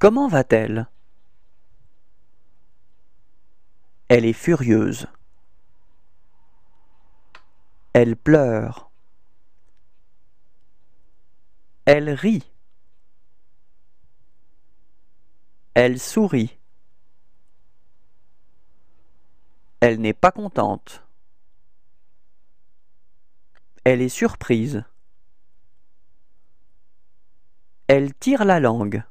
Comment va-t-elle Elle est furieuse. Elle pleure. Elle rit. Elle sourit. Elle n'est pas contente. Elle est surprise. Elle tire la langue.